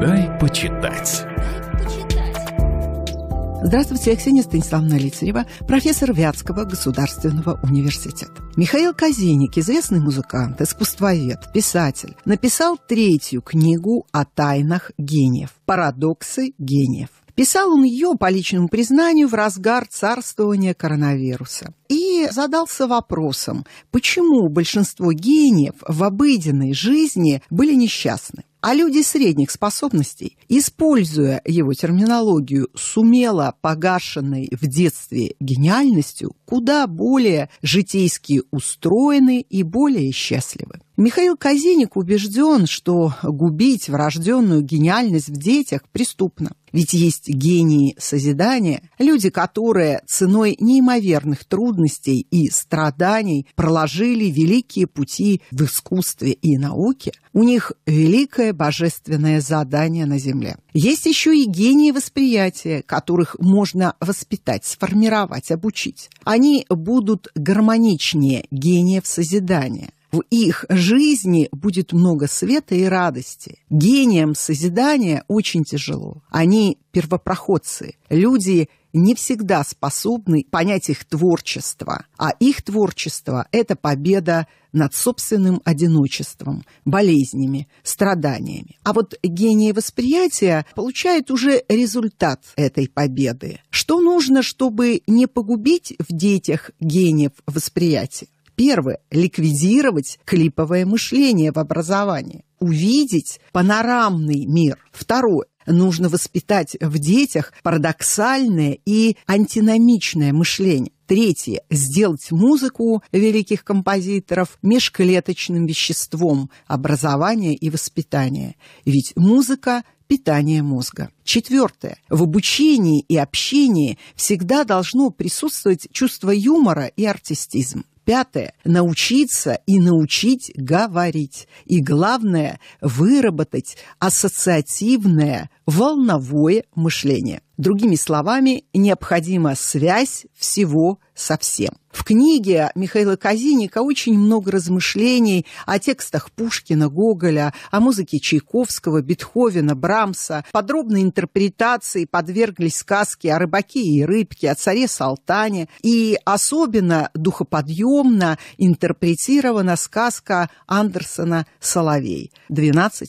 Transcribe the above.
Дай почитать. Здравствуйте, я Ксения Станиславовна Лицарева, профессор Вятского государственного университета. Михаил Казиник, известный музыкант, искусствовед, писатель, написал третью книгу о тайнах гениев «Парадоксы гениев». Писал он ее, по личному признанию, в разгар царствования коронавируса. И задался вопросом, почему большинство гениев в обыденной жизни были несчастны. А люди средних способностей, используя его терминологию, сумело погашенной в детстве гениальностью, куда более житейски устроены и более счастливы. Михаил Казиник убежден, что губить врожденную гениальность в детях преступно. Ведь есть гении созидания, люди, которые ценой неимоверных трудностей и страданий проложили великие пути в искусстве и науке. У них великое божественное задание на Земле. Есть еще и гении восприятия, которых можно воспитать, сформировать, обучить. Они будут гармоничнее гениев созидания в их жизни будет много света и радости. Гением созидания очень тяжело. Они первопроходцы, люди не всегда способны понять их творчество. А их творчество – это победа над собственным одиночеством, болезнями, страданиями. А вот гений восприятия получает уже результат этой победы. Что нужно, чтобы не погубить в детях гениев восприятия? Первое – ликвидировать клиповое мышление в образовании, увидеть панорамный мир. Второе нужно воспитать в детях парадоксальное и антиномичное мышление. Третье – сделать музыку великих композиторов межклеточным веществом образования и воспитания. Ведь музыка – питание мозга. Четвертое. В обучении и общении всегда должно присутствовать чувство юмора и артистизм. Пятое. Научиться и научить говорить. И главное, выработать ассоциативное волновое мышление. Другими словами, необходима связь всего со всем. В книге Михаила Казиника очень много размышлений о текстах Пушкина, Гоголя, о музыке Чайковского, Бетховена, Брамса. Подробной интерпретации подверглись сказки о рыбаке и рыбке, о царе Салтане. И особенно духоподъемно интерпретирована сказка Андерсона «Соловей» 12+.